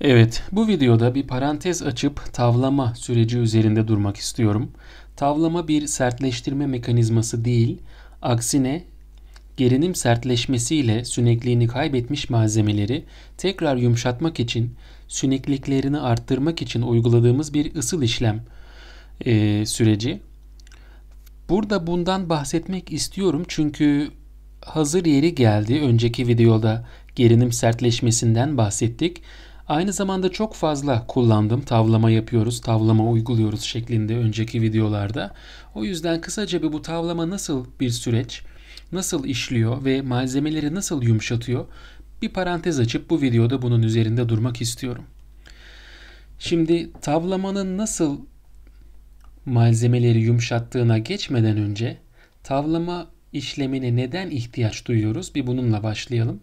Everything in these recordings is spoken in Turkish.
Evet, bu videoda bir parantez açıp tavlama süreci üzerinde durmak istiyorum. Tavlama bir sertleştirme mekanizması değil, aksine gerinim sertleşmesiyle sünekliğini kaybetmiş malzemeleri tekrar yumuşatmak için, sünekliklerini arttırmak için uyguladığımız bir ısıl işlem e, süreci. Burada bundan bahsetmek istiyorum çünkü hazır yeri geldi. Önceki videoda gerinim sertleşmesinden bahsettik. Aynı zamanda çok fazla kullandım. Tavlama yapıyoruz, tavlama uyguluyoruz şeklinde önceki videolarda. O yüzden kısaca bir bu tavlama nasıl bir süreç, nasıl işliyor ve malzemeleri nasıl yumuşatıyor bir parantez açıp bu videoda bunun üzerinde durmak istiyorum. Şimdi tavlamanın nasıl malzemeleri yumuşattığına geçmeden önce tavlama işlemine neden ihtiyaç duyuyoruz? Bir bununla başlayalım.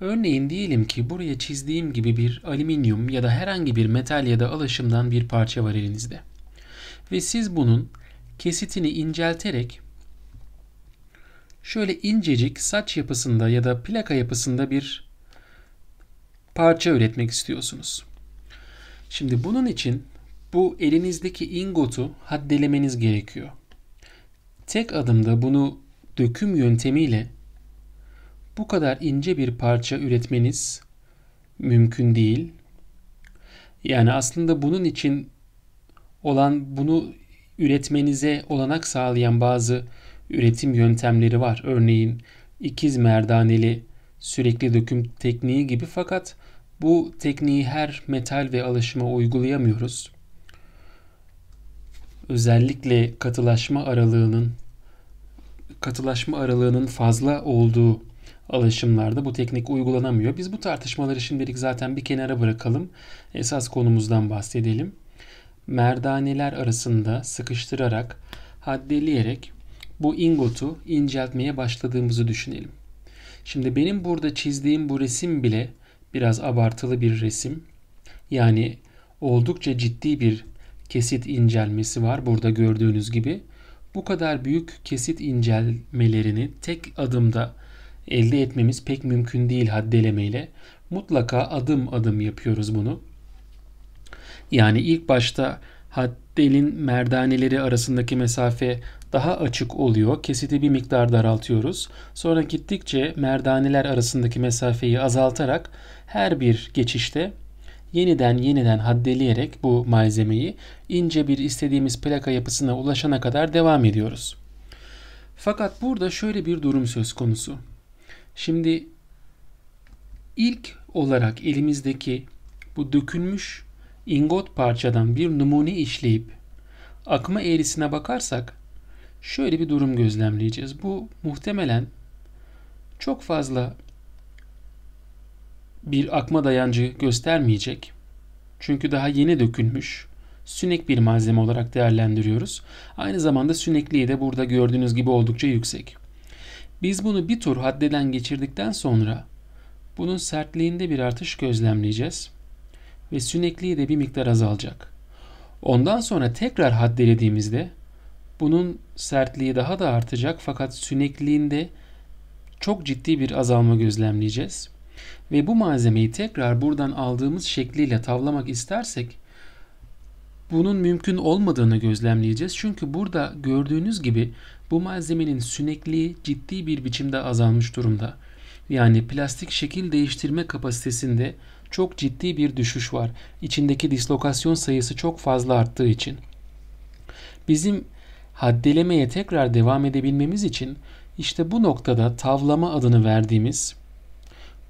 Örneğin diyelim ki buraya çizdiğim gibi bir alüminyum ya da herhangi bir metal ya da alaşımdan bir parça var elinizde. Ve siz bunun kesitini incelterek şöyle incecik saç yapısında ya da plaka yapısında bir parça üretmek istiyorsunuz. Şimdi bunun için bu elinizdeki ingotu haddelemeniz gerekiyor. Tek adımda bunu döküm yöntemiyle bu kadar ince bir parça üretmeniz mümkün değil. Yani aslında bunun için olan bunu üretmenize olanak sağlayan bazı üretim yöntemleri var. Örneğin ikiz merdaneli sürekli döküm tekniği gibi fakat bu tekniği her metal ve alaşıma uygulayamıyoruz. Özellikle katılaşma aralığının katılaşma aralığının fazla olduğu alışımlarda bu teknik uygulanamıyor. Biz bu tartışmaları şimdilik zaten bir kenara bırakalım. Esas konumuzdan bahsedelim. Merdaneler arasında sıkıştırarak, haddeleyerek bu ingotu inceltmeye başladığımızı düşünelim. Şimdi benim burada çizdiğim bu resim bile biraz abartılı bir resim. Yani oldukça ciddi bir kesit incelmesi var burada gördüğünüz gibi. Bu kadar büyük kesit incelmelerini tek adımda elde etmemiz pek mümkün değil haddelemeyle. Mutlaka adım adım yapıyoruz bunu. Yani ilk başta haddelin merdaneleri arasındaki mesafe daha açık oluyor. Kesiti bir miktar daraltıyoruz. Sonra gittikçe merdaneler arasındaki mesafeyi azaltarak her bir geçişte yeniden yeniden haddeleyerek bu malzemeyi ince bir istediğimiz plaka yapısına ulaşana kadar devam ediyoruz. Fakat burada şöyle bir durum söz konusu. Şimdi ilk olarak elimizdeki bu dökülmüş ingot parçadan bir numune işleyip akma eğrisine bakarsak şöyle bir durum gözlemleyeceğiz. Bu muhtemelen çok fazla bir akma dayancı göstermeyecek. Çünkü daha yeni dökülmüş sünek bir malzeme olarak değerlendiriyoruz. Aynı zamanda sünekliği de burada gördüğünüz gibi oldukça yüksek. Biz bunu bir tur haddeden geçirdikten sonra bunun sertliğinde bir artış gözlemleyeceğiz ve sünekliği de bir miktar azalacak. Ondan sonra tekrar haddelediğimizde bunun sertliği daha da artacak fakat sünekliğinde çok ciddi bir azalma gözlemleyeceğiz. Ve bu malzemeyi tekrar buradan aldığımız şekliyle tavlamak istersek bunun mümkün olmadığını gözlemleyeceğiz. Çünkü burada gördüğünüz gibi bu malzemenin sünekliği ciddi bir biçimde azalmış durumda. Yani plastik şekil değiştirme kapasitesinde çok ciddi bir düşüş var. İçindeki dislokasyon sayısı çok fazla arttığı için. Bizim haddelemeye tekrar devam edebilmemiz için işte bu noktada tavlama adını verdiğimiz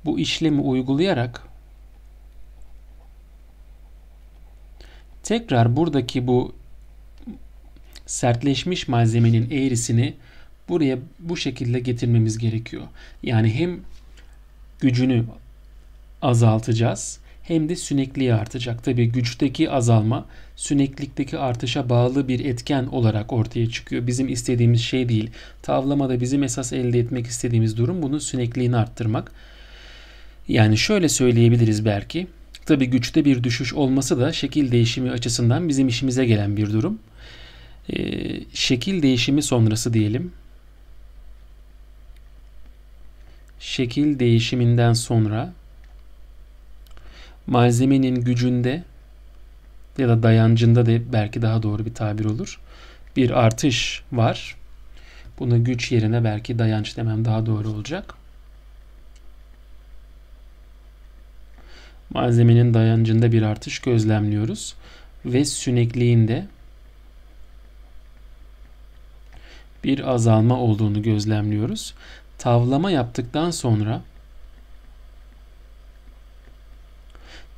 bu işlemi uygulayarak tekrar buradaki bu sertleşmiş malzemenin eğrisini buraya bu şekilde getirmemiz gerekiyor. Yani hem gücünü azaltacağız hem de sünekliği artacak. Tabi güçteki azalma süneklikteki artışa bağlı bir etken olarak ortaya çıkıyor. Bizim istediğimiz şey değil. Tavlamada bizim esas elde etmek istediğimiz durum bunun sünekliğini arttırmak. Yani şöyle söyleyebiliriz belki. Tabi güçte bir düşüş olması da şekil değişimi açısından bizim işimize gelen bir durum. Ee, şekil değişimi sonrası diyelim. Şekil değişiminden sonra malzemenin gücünde ya da dayancında da belki daha doğru bir tabir olur. Bir artış var. Buna güç yerine belki dayanç demem daha doğru olacak. Malzemenin dayancında bir artış gözlemliyoruz ve sünekliğinde bir azalma olduğunu gözlemliyoruz. Tavlama yaptıktan sonra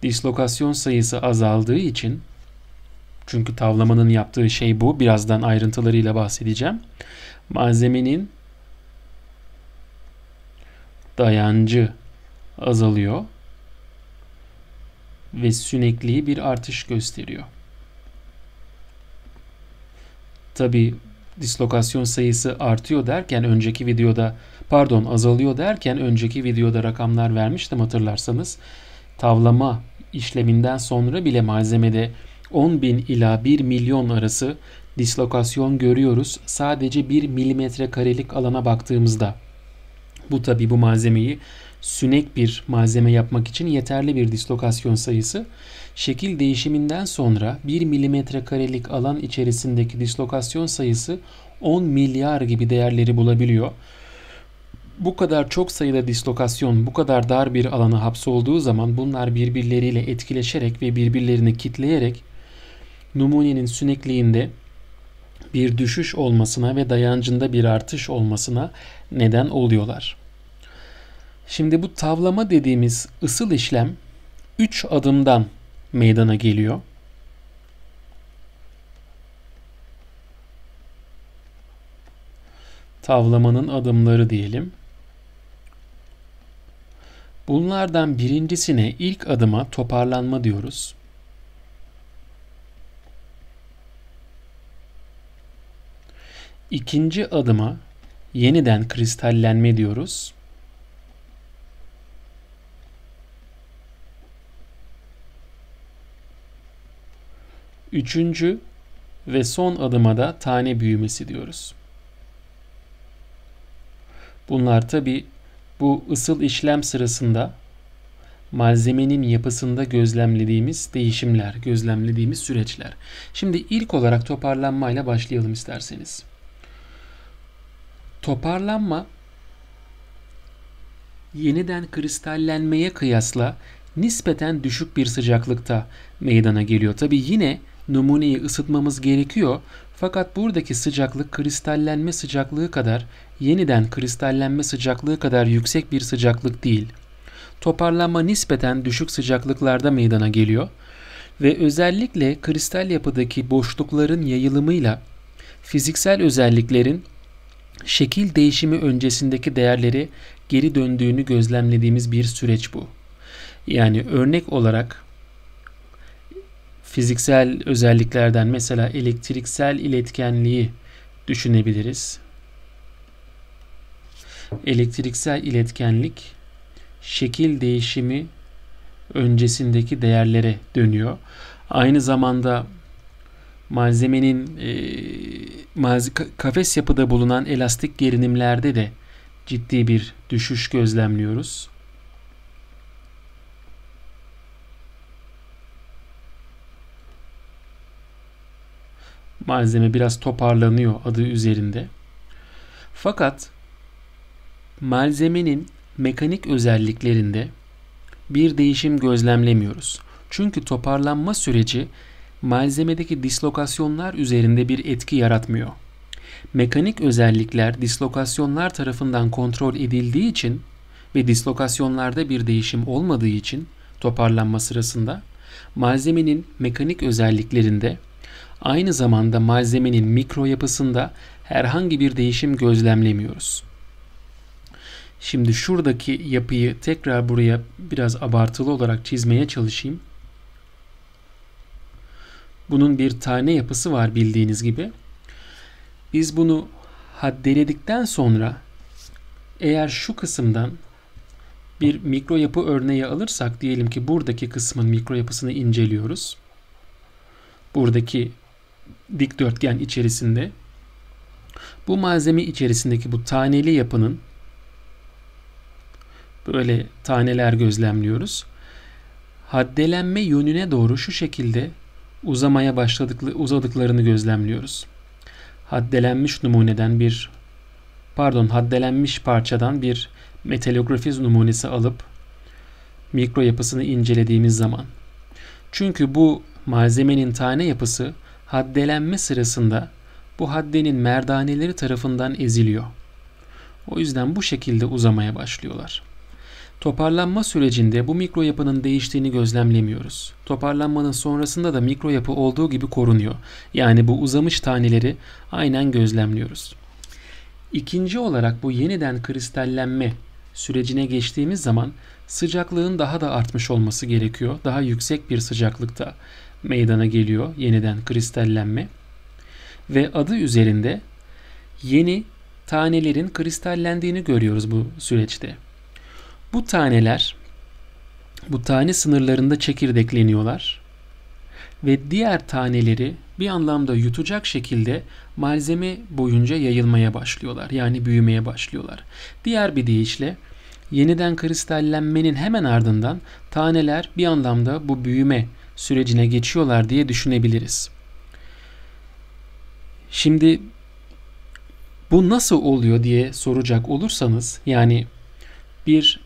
dislokasyon sayısı azaldığı için çünkü tavlamanın yaptığı şey bu. Birazdan ayrıntılarıyla bahsedeceğim. Malzemenin dayancı azalıyor ve sünekliği bir artış gösteriyor. Tabi dislokasyon sayısı artıyor derken önceki videoda pardon azalıyor derken önceki videoda rakamlar vermiştim hatırlarsanız. Tavlama işleminden sonra bile malzemede 10 bin ila 1 milyon arası dislokasyon görüyoruz sadece 1 milimetre karelik alana baktığımızda. Bu tabi bu malzemeyi sünek bir malzeme yapmak için yeterli bir dislokasyon sayısı. Şekil değişiminden sonra 1 milimetre karelik alan içerisindeki dislokasyon sayısı 10 milyar gibi değerleri bulabiliyor. Bu kadar çok sayıda dislokasyon bu kadar dar bir alana hapsolduğu zaman bunlar birbirleriyle etkileşerek ve birbirlerini kitleyerek numunenin sünekliğinde bir düşüş olmasına ve dayancında bir artış olmasına neden oluyorlar. Şimdi bu tavlama dediğimiz ısıl işlem 3 adımdan meydana geliyor. Tavlamanın adımları diyelim. Bunlardan birincisine ilk adıma toparlanma diyoruz. İkinci adıma yeniden kristallenme diyoruz. Üçüncü ve son adıma da tane büyümesi diyoruz. Bunlar tabi bu ısıl işlem sırasında malzemenin yapısında gözlemlediğimiz değişimler, gözlemlediğimiz süreçler. Şimdi ilk olarak toparlanmayla başlayalım isterseniz. Toparlanma yeniden kristallenmeye kıyasla nispeten düşük bir sıcaklıkta meydana geliyor. Tabi yine numuneyi ısıtmamız gerekiyor. Fakat buradaki sıcaklık kristallenme sıcaklığı kadar yeniden kristallenme sıcaklığı kadar yüksek bir sıcaklık değil. Toparlanma nispeten düşük sıcaklıklarda meydana geliyor ve özellikle kristal yapıdaki boşlukların yayılımıyla fiziksel özelliklerin şekil değişimi öncesindeki değerleri geri döndüğünü gözlemlediğimiz bir süreç bu. Yani örnek olarak fiziksel özelliklerden mesela elektriksel iletkenliği düşünebiliriz. Elektriksel iletkenlik şekil değişimi öncesindeki değerlere dönüyor. Aynı zamanda malzemenin e, kafes yapıda bulunan elastik gerinimlerde de ciddi bir düşüş gözlemliyoruz. malzeme biraz toparlanıyor adı üzerinde. Fakat malzemenin mekanik özelliklerinde bir değişim gözlemlemiyoruz. Çünkü toparlanma süreci malzemedeki dislokasyonlar üzerinde bir etki yaratmıyor. Mekanik özellikler dislokasyonlar tarafından kontrol edildiği için ve dislokasyonlarda bir değişim olmadığı için toparlanma sırasında malzemenin mekanik özelliklerinde aynı zamanda malzemenin mikro yapısında herhangi bir değişim gözlemlemiyoruz. Şimdi şuradaki yapıyı tekrar buraya biraz abartılı olarak çizmeye çalışayım. Bunun bir tane yapısı var bildiğiniz gibi. Biz bunu haddeledikten sonra eğer şu kısımdan bir mikro yapı örneği alırsak diyelim ki buradaki kısmın mikro yapısını inceliyoruz. Buradaki dikdörtgen içerisinde bu malzeme içerisindeki bu taneli yapının böyle taneler gözlemliyoruz. Haddelenme yönüne doğru şu şekilde uzamaya başladıklı uzadıklarını gözlemliyoruz. Haddelenmiş numuneden bir pardon haddelenmiş parçadan bir metalografi numunesi alıp mikro yapısını incelediğimiz zaman. Çünkü bu malzemenin tane yapısı haddelenme sırasında bu haddenin merdaneleri tarafından eziliyor. O yüzden bu şekilde uzamaya başlıyorlar. Toparlanma sürecinde bu mikro yapının değiştiğini gözlemlemiyoruz. Toparlanmanın sonrasında da mikro yapı olduğu gibi korunuyor. Yani bu uzamış taneleri aynen gözlemliyoruz. İkinci olarak bu yeniden kristallenme sürecine geçtiğimiz zaman sıcaklığın daha da artmış olması gerekiyor. Daha yüksek bir sıcaklıkta meydana geliyor. Yeniden kristallenme. Ve adı üzerinde yeni tanelerin kristallendiğini görüyoruz bu süreçte. Bu taneler bu tane sınırlarında çekirdekleniyorlar ve diğer taneleri bir anlamda yutacak şekilde malzeme boyunca yayılmaya başlıyorlar. Yani büyümeye başlıyorlar. Diğer bir deyişle yeniden kristallenmenin hemen ardından taneler bir anlamda bu büyüme sürecine geçiyorlar diye düşünebiliriz. Şimdi bu nasıl oluyor diye soracak olursanız yani bir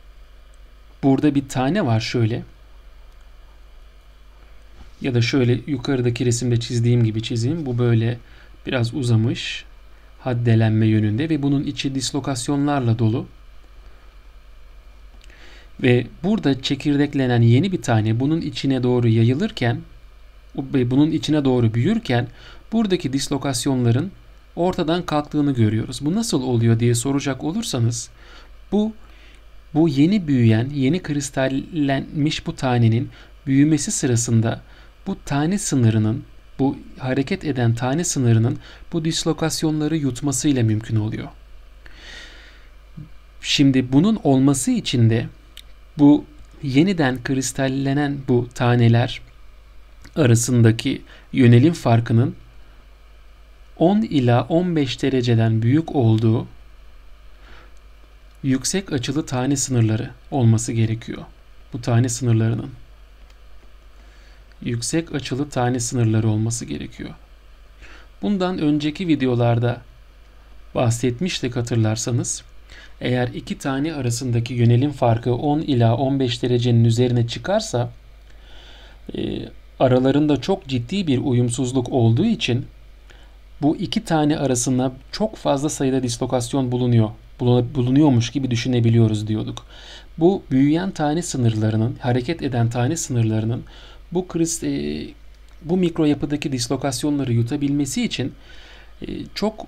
burada bir tane var şöyle ya da şöyle yukarıdaki resimde çizdiğim gibi çizeyim. Bu böyle biraz uzamış haddelenme yönünde ve bunun içi dislokasyonlarla dolu. Ve burada çekirdeklenen yeni bir tane bunun içine doğru yayılırken bunun içine doğru büyürken buradaki dislokasyonların ortadan kalktığını görüyoruz. Bu nasıl oluyor diye soracak olursanız bu bu yeni büyüyen, yeni kristallenmiş bu tanenin büyümesi sırasında bu tane sınırının, bu hareket eden tane sınırının bu dislokasyonları yutmasıyla mümkün oluyor. Şimdi bunun olması için de bu yeniden kristallenen bu taneler arasındaki yönelim farkının 10 ila 15 dereceden büyük olduğu yüksek açılı tane sınırları olması gerekiyor. Bu tane sınırlarının yüksek açılı tane sınırları olması gerekiyor. Bundan önceki videolarda bahsetmiştik hatırlarsanız. Eğer iki tane arasındaki yönelim farkı 10 ila 15 derecenin üzerine çıkarsa e, aralarında çok ciddi bir uyumsuzluk olduğu için bu iki tane arasında çok fazla sayıda dislokasyon bulunuyor bulunuyormuş gibi düşünebiliyoruz diyorduk. Bu büyüyen tane sınırlarının, hareket eden tane sınırlarının bu kriz, e, bu mikro yapıdaki dislokasyonları yutabilmesi için e, çok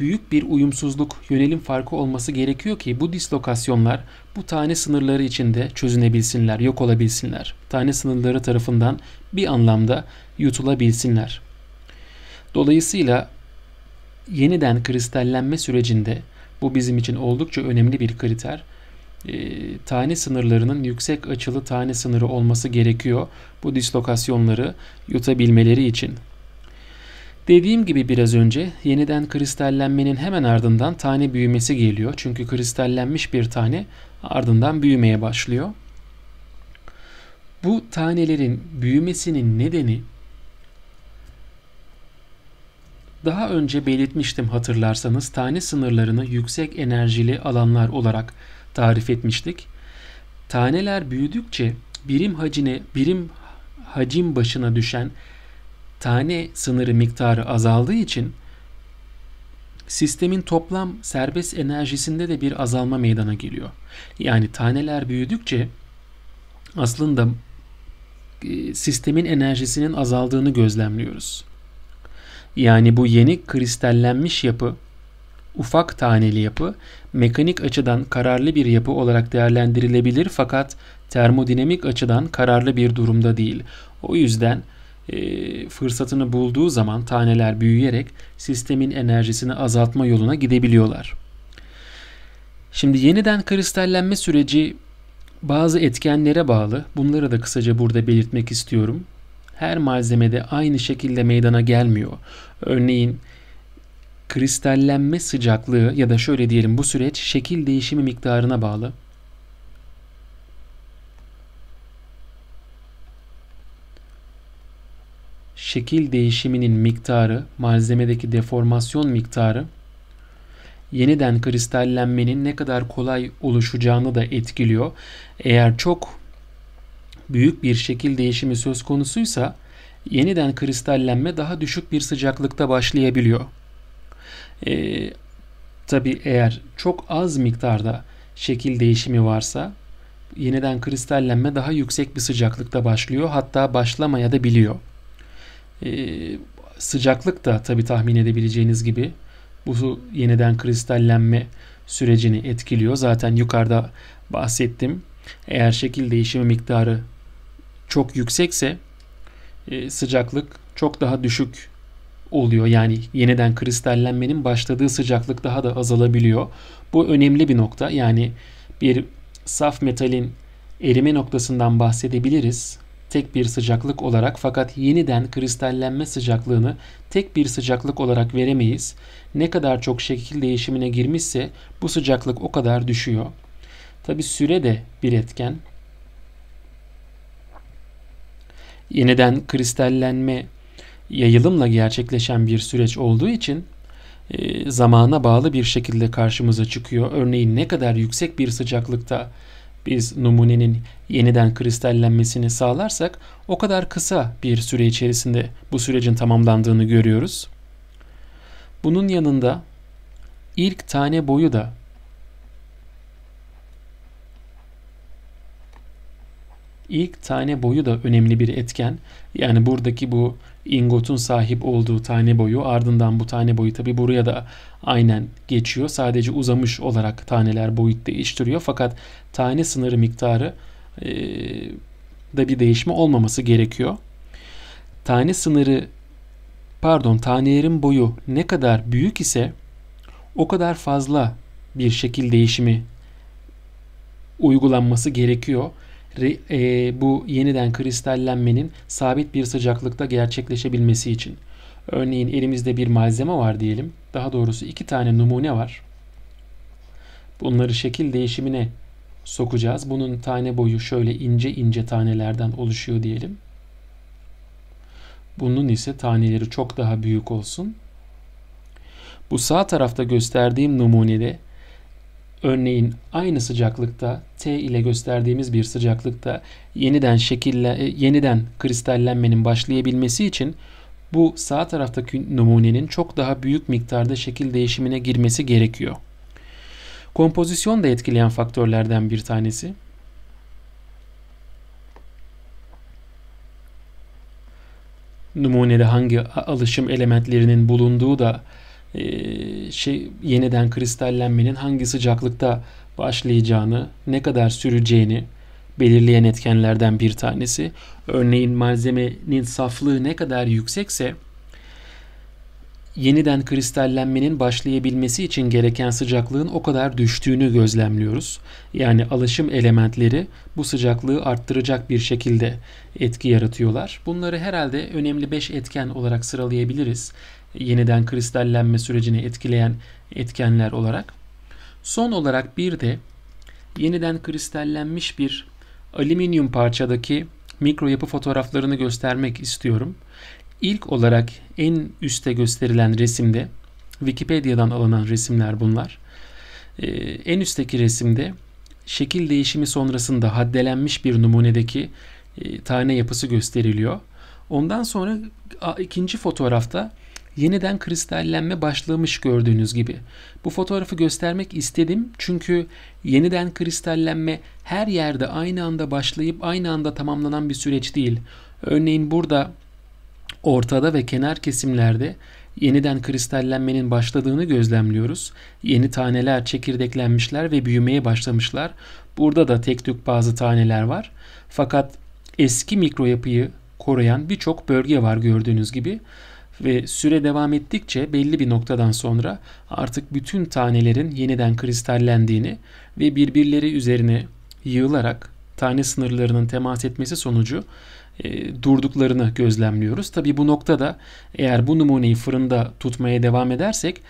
büyük bir uyumsuzluk, yönelim farkı olması gerekiyor ki bu dislokasyonlar bu tane sınırları içinde çözünebilsinler, yok olabilsinler. Tane sınırları tarafından bir anlamda yutulabilsinler. Dolayısıyla yeniden kristallenme sürecinde bu bizim için oldukça önemli bir kriter. E, tane sınırlarının yüksek açılı tane sınırı olması gerekiyor bu dislokasyonları yutabilmeleri için. Dediğim gibi biraz önce yeniden kristallenmenin hemen ardından tane büyümesi geliyor. Çünkü kristallenmiş bir tane ardından büyümeye başlıyor. Bu tanelerin büyümesinin nedeni daha önce belirtmiştim hatırlarsanız tane sınırlarını yüksek enerjili alanlar olarak tarif etmiştik. Taneler büyüdükçe birim hacine, birim hacim başına düşen tane sınırı miktarı azaldığı için sistemin toplam serbest enerjisinde de bir azalma meydana geliyor. Yani taneler büyüdükçe aslında e, sistemin enerjisinin azaldığını gözlemliyoruz. Yani bu yeni kristallenmiş yapı, ufak taneli yapı, mekanik açıdan kararlı bir yapı olarak değerlendirilebilir fakat termodinamik açıdan kararlı bir durumda değil. O yüzden e, fırsatını bulduğu zaman taneler büyüyerek sistemin enerjisini azaltma yoluna gidebiliyorlar. Şimdi yeniden kristallenme süreci bazı etkenlere bağlı. Bunları da kısaca burada belirtmek istiyorum. Her malzemede aynı şekilde meydana gelmiyor. Örneğin kristallenme sıcaklığı ya da şöyle diyelim bu süreç şekil değişimi miktarına bağlı. şekil değişiminin miktarı, malzemedeki deformasyon miktarı, yeniden kristallenmenin ne kadar kolay oluşacağını da etkiliyor. Eğer çok büyük bir şekil değişimi söz konusuysa yeniden kristallenme daha düşük bir sıcaklıkta başlayabiliyor. Ee, Tabi eğer çok az miktarda şekil değişimi varsa yeniden kristallenme daha yüksek bir sıcaklıkta başlıyor hatta başlamaya da biliyor. Ee, sıcaklık da tabi tahmin edebileceğiniz gibi bu yeniden kristallenme sürecini etkiliyor. Zaten yukarıda bahsettim. Eğer şekil değişimi miktarı çok yüksekse e, sıcaklık çok daha düşük oluyor. Yani yeniden kristallenmenin başladığı sıcaklık daha da azalabiliyor. Bu önemli bir nokta. Yani bir saf metalin erime noktasından bahsedebiliriz tek bir sıcaklık olarak fakat yeniden kristallenme sıcaklığını tek bir sıcaklık olarak veremeyiz. Ne kadar çok şekil değişimine girmişse bu sıcaklık o kadar düşüyor. Tabi süre de bir etken. Yeniden kristallenme yayılımla gerçekleşen bir süreç olduğu için e, zamana bağlı bir şekilde karşımıza çıkıyor. Örneğin ne kadar yüksek bir sıcaklıkta biz numunenin yeniden kristallenmesini sağlarsak o kadar kısa bir süre içerisinde bu sürecin tamamlandığını görüyoruz. Bunun yanında ilk tane boyu da ilk tane boyu da önemli bir etken. Yani buradaki bu ingotun sahip olduğu tane boyu ardından bu tane boyu tabi buraya da aynen geçiyor. Sadece uzamış olarak taneler boyut değiştiriyor. Fakat tane sınırı miktarı e, da bir değişme olmaması gerekiyor. Tane sınırı pardon tanelerin boyu ne kadar büyük ise o kadar fazla bir şekil değişimi uygulanması gerekiyor e, bu yeniden kristallenmenin sabit bir sıcaklıkta gerçekleşebilmesi için. Örneğin elimizde bir malzeme var diyelim. Daha doğrusu iki tane numune var. Bunları şekil değişimine sokacağız. Bunun tane boyu şöyle ince ince tanelerden oluşuyor diyelim. Bunun ise taneleri çok daha büyük olsun. Bu sağ tarafta gösterdiğim numunede Örneğin aynı sıcaklıkta T ile gösterdiğimiz bir sıcaklıkta yeniden şekille e, yeniden kristallenmenin başlayabilmesi için bu sağ taraftaki numunenin çok daha büyük miktarda şekil değişimine girmesi gerekiyor. Kompozisyon da etkileyen faktörlerden bir tanesi. Numunede hangi alışım elementlerinin bulunduğu da ee, şey yeniden kristallenmenin hangi sıcaklıkta başlayacağını, ne kadar süreceğini belirleyen etkenlerden bir tanesi. Örneğin malzemenin saflığı ne kadar yüksekse yeniden kristallenmenin başlayabilmesi için gereken sıcaklığın o kadar düştüğünü gözlemliyoruz. Yani alışım elementleri bu sıcaklığı arttıracak bir şekilde etki yaratıyorlar. Bunları herhalde önemli 5 etken olarak sıralayabiliriz yeniden kristallenme sürecini etkileyen etkenler olarak. Son olarak bir de yeniden kristallenmiş bir alüminyum parçadaki mikro yapı fotoğraflarını göstermek istiyorum. İlk olarak en üste gösterilen resimde Wikipedia'dan alınan resimler bunlar. Ee, en üstteki resimde şekil değişimi sonrasında haddelenmiş bir numunedeki e, tane yapısı gösteriliyor. Ondan sonra a, ikinci fotoğrafta yeniden kristallenme başlamış gördüğünüz gibi. Bu fotoğrafı göstermek istedim çünkü yeniden kristallenme her yerde aynı anda başlayıp aynı anda tamamlanan bir süreç değil. Örneğin burada ortada ve kenar kesimlerde yeniden kristallenmenin başladığını gözlemliyoruz. Yeni taneler çekirdeklenmişler ve büyümeye başlamışlar. Burada da tek tük bazı taneler var. Fakat eski mikro yapıyı koruyan birçok bölge var gördüğünüz gibi ve süre devam ettikçe belli bir noktadan sonra artık bütün tanelerin yeniden kristallendiğini ve birbirleri üzerine yığılarak tane sınırlarının temas etmesi sonucu e, durduklarını gözlemliyoruz. Tabi bu noktada eğer bu numuneyi fırında tutmaya devam edersek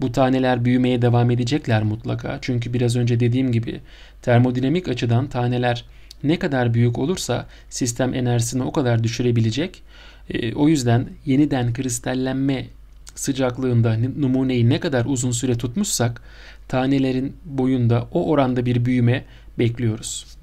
bu taneler büyümeye devam edecekler mutlaka. Çünkü biraz önce dediğim gibi termodinamik açıdan taneler ne kadar büyük olursa sistem enerjisini o kadar düşürebilecek. Ee, o yüzden yeniden kristallenme sıcaklığında numuneyi ne kadar uzun süre tutmuşsak tanelerin boyunda o oranda bir büyüme bekliyoruz.